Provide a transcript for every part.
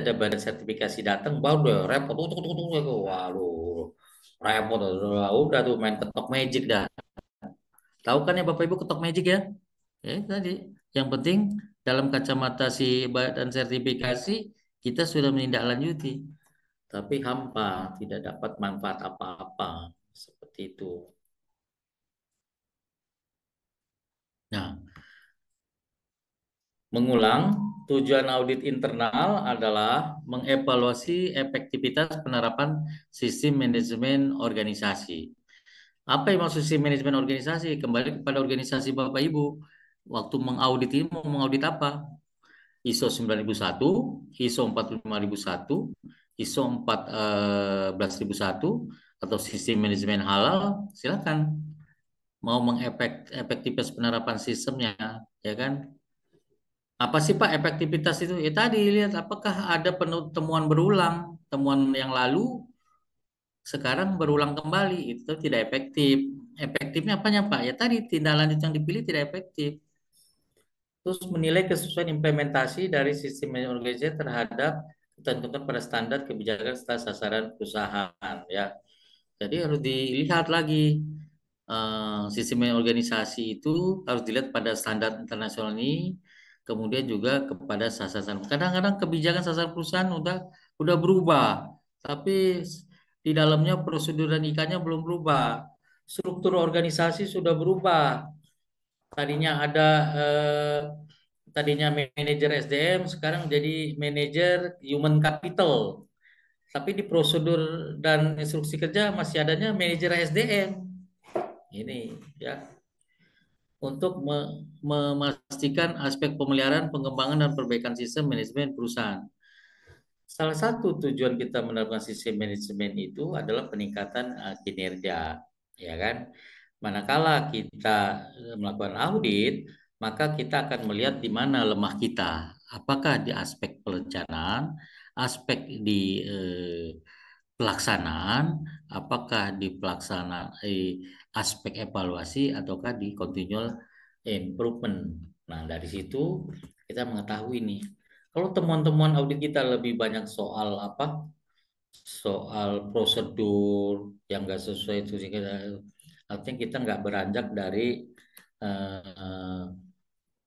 ada badan sertifikasi datang baru deh repot tuh tuh tuh tuh waduh repot udah, udah tuh main ketok magic dah tahu kan ya bapak ibu ketok magic ya ya tadi yang penting dalam kacamata si badan sertifikasi kita sudah menindaklanjuti tapi hampa tidak dapat manfaat apa-apa seperti itu nah Mengulang, tujuan audit internal adalah mengevaluasi efektivitas penerapan sistem manajemen organisasi. Apa yang maksud sistem manajemen organisasi? Kembali kepada organisasi Bapak Ibu. Waktu mengaudit ini mau mengaudit apa? ISO 9001, ISO 45001, ISO 14001 atau sistem manajemen halal, silakan mau mengefektifkan penerapan sistemnya, ya kan? Apa sih Pak efektivitas itu? Ya tadi lihat apakah ada temuan berulang, temuan yang lalu sekarang berulang kembali itu tidak efektif. Efektifnya apanya Pak? Ya tadi tindak lanjut yang dipilih tidak efektif. Terus menilai kesesuaian implementasi dari sistem manajemen organisasi terhadap ketentuan pada standar kebijakan serta sasaran perusahaan ya. Jadi harus dilihat lagi uh, sistem organisasi itu harus dilihat pada standar internasional ini kemudian juga kepada sasaran. Kadang-kadang kebijakan sasaran perusahaan udah udah berubah, tapi di dalamnya prosedur dan ikannya belum berubah. Struktur organisasi sudah berubah. Tadinya ada eh, tadinya manajer SDM, sekarang jadi manajer human capital. Tapi di prosedur dan instruksi kerja masih adanya manajer SDM. Ini ya untuk memastikan aspek pemeliharaan, pengembangan, dan perbaikan sistem manajemen perusahaan. Salah satu tujuan kita menerapkan sistem manajemen itu adalah peningkatan eh, kinerja, ya kan? Manakala kita eh, melakukan audit, maka kita akan melihat di mana lemah kita. Apakah di aspek perencanaan, aspek di eh, pelaksanaan apakah di pelaksanaan eh, aspek evaluasi ataukah di continual improvement. Nah, dari situ kita mengetahui nih. Kalau temuan-temuan audit kita lebih banyak soal apa? Soal prosedur yang nggak sesuai itu artinya kita nggak beranjak dari eh,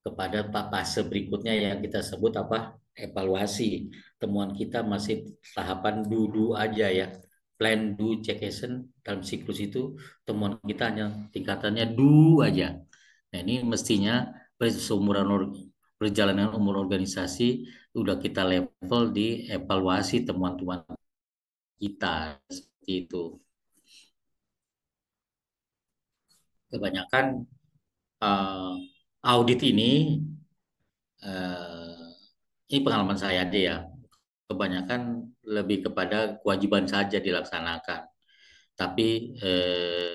kepada fase berikutnya yang kita sebut apa evaluasi temuan kita masih tahapan dulu aja ya plan do check action dalam siklus itu temuan kita hanya tingkatannya do aja nah ini mestinya seumuran perjalanan umur organisasi sudah kita level di evaluasi temuan-temuan kita seperti itu kebanyakan uh, audit ini uh, ini pengalaman saya aja ya kebanyakan lebih kepada kewajiban saja dilaksanakan. Tapi eh,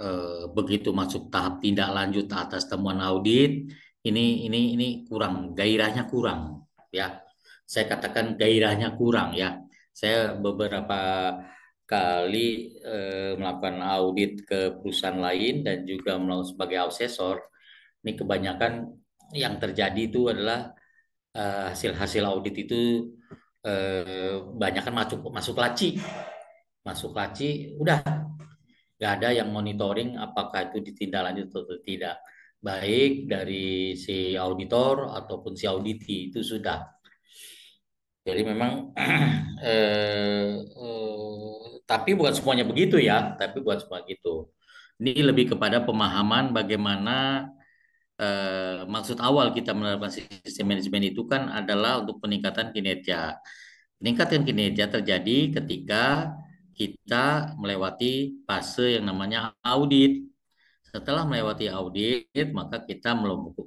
eh, begitu masuk tahap tindak lanjut atas temuan audit, ini ini ini kurang gairahnya kurang ya. Saya katakan gairahnya kurang ya. Saya beberapa kali eh, melakukan audit ke perusahaan lain dan juga melakukan sebagai asesor, ini kebanyakan yang terjadi itu adalah hasil eh, hasil hasil audit itu uh, banyak kan masuk masuk laci, masuk laci, udah nggak ada yang monitoring apakah itu ditindaklanjuti atau tidak baik dari si auditor ataupun si auditi itu sudah jadi memang eh, eh, tapi bukan semuanya begitu ya tapi buat semua gitu ini lebih kepada pemahaman bagaimana eh, maksud awal kita menerapkan sistem manajemen itu kan adalah untuk peningkatan kinerja. Peningkatan kinerja terjadi ketika kita melewati fase yang namanya audit. Setelah melewati audit, maka kita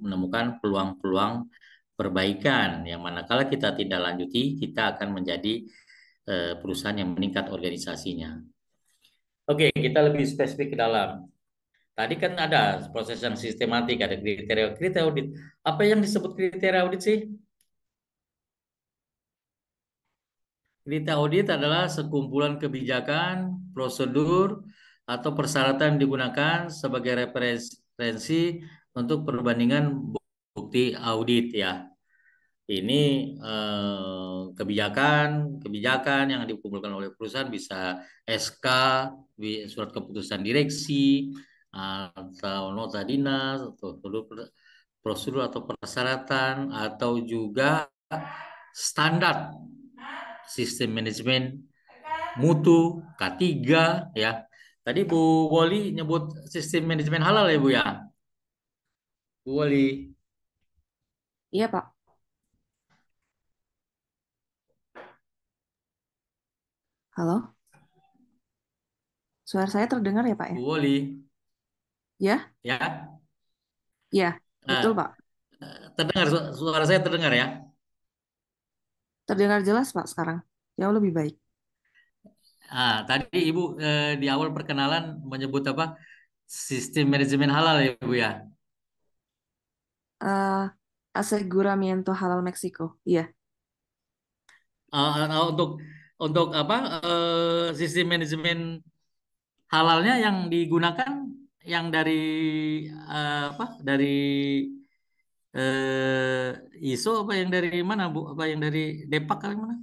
menemukan peluang-peluang perbaikan yang manakala kita tidak lanjuti, kita akan menjadi eh, perusahaan yang meningkat organisasinya. Oke, kita lebih spesifik ke dalam. Tadi kan ada proses yang sistematik, ada kriteria kriteria audit. Apa yang disebut kriteria audit sih? Kriteria audit adalah sekumpulan kebijakan, prosedur, atau persyaratan yang digunakan sebagai referensi untuk perbandingan bukti audit ya. Ini kebijakan-kebijakan eh, yang dikumpulkan oleh perusahaan bisa SK, surat keputusan direksi, atau nota dinas atau prosedur atau persyaratan atau juga standar sistem manajemen mutu K3 ya. Tadi Bu wali nyebut sistem manajemen halal ya Bu ya. Bu wali Iya Pak. Halo. Suara saya terdengar ya Pak ya? Bu wali Ya. Ya. Ya, nah, betul, Pak. Terdengar suara saya terdengar ya? Terdengar jelas, Pak, sekarang. Ya lebih baik. Ah, tadi Ibu eh, di awal perkenalan menyebut apa? Sistem manajemen halal ya, Ibu ya? Uh, aseguramiento halal Meksiko. Iya. Yeah. Uh, eh, untuk untuk apa? Uh, sistem manajemen halalnya yang digunakan yang dari uh, apa dari uh, ISO apa yang dari mana Bu apa yang dari Depak kali mana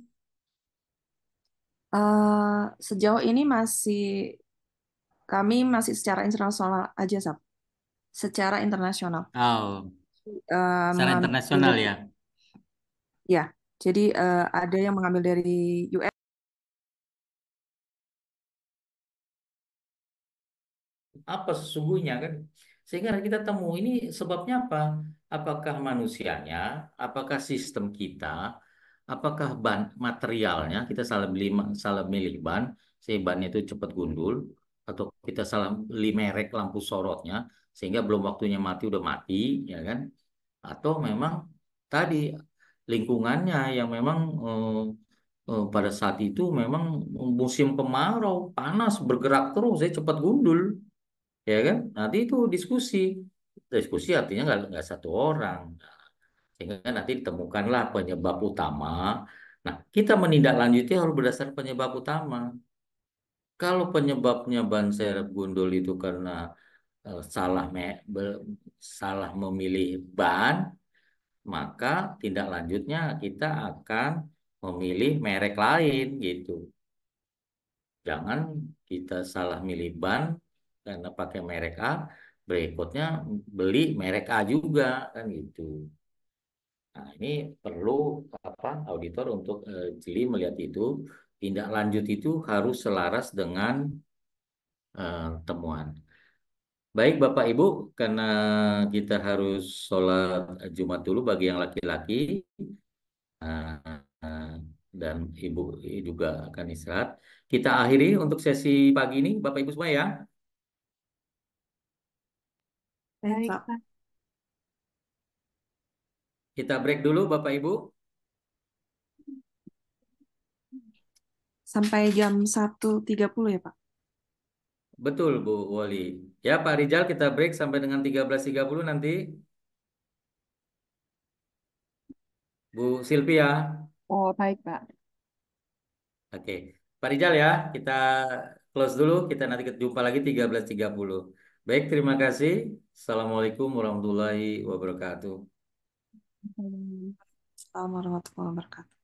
uh, sejauh ini masih kami masih secara internasional aja sab secara internasional oh uh, secara internasional ya ya jadi uh, ada yang mengambil dari US apa sesungguhnya kan sehingga kita temu ini sebabnya apa apakah manusianya apakah sistem kita apakah ban materialnya kita salah beli salah milih ban sehingga bannya itu cepat gundul atau kita salah beli merek lampu sorotnya sehingga belum waktunya mati udah mati ya kan atau memang tadi lingkungannya yang memang eh, eh pada saat itu memang musim kemarau panas bergerak terus saya cepat gundul ya kan nanti itu diskusi diskusi artinya nggak nggak satu orang sehingga kan nanti ditemukanlah penyebab utama nah kita menindaklanjuti harus berdasar penyebab utama kalau penyebabnya ban serep gundul itu karena uh, salah me, be, salah memilih ban maka tindak lanjutnya kita akan memilih merek lain gitu jangan kita salah milih ban dan pakai merek A berikutnya beli merek A juga kan gitu nah ini perlu apa auditor untuk eh, jeli melihat itu tindak lanjut itu harus selaras dengan eh, temuan Baik Bapak Ibu, karena kita harus sholat Jumat dulu bagi yang laki-laki eh, dan Ibu juga akan istirahat. Kita akhiri untuk sesi pagi ini Bapak Ibu semua ya. Baik, Kita break dulu, Bapak Ibu. Sampai jam 1.30 ya, Pak? Betul, Bu Woli. Ya, Pak Rizal, kita break sampai dengan 13.30 nanti. Bu Silvia. Ya? Oh, baik, Pak. Oke. Pak Rizal ya, kita close dulu. Kita nanti jumpa lagi 13.30. Baik, terima kasih. Assalamualaikum warahmatullahi wabarakatuh. Assalamualaikum warahmatullahi wabarakatuh.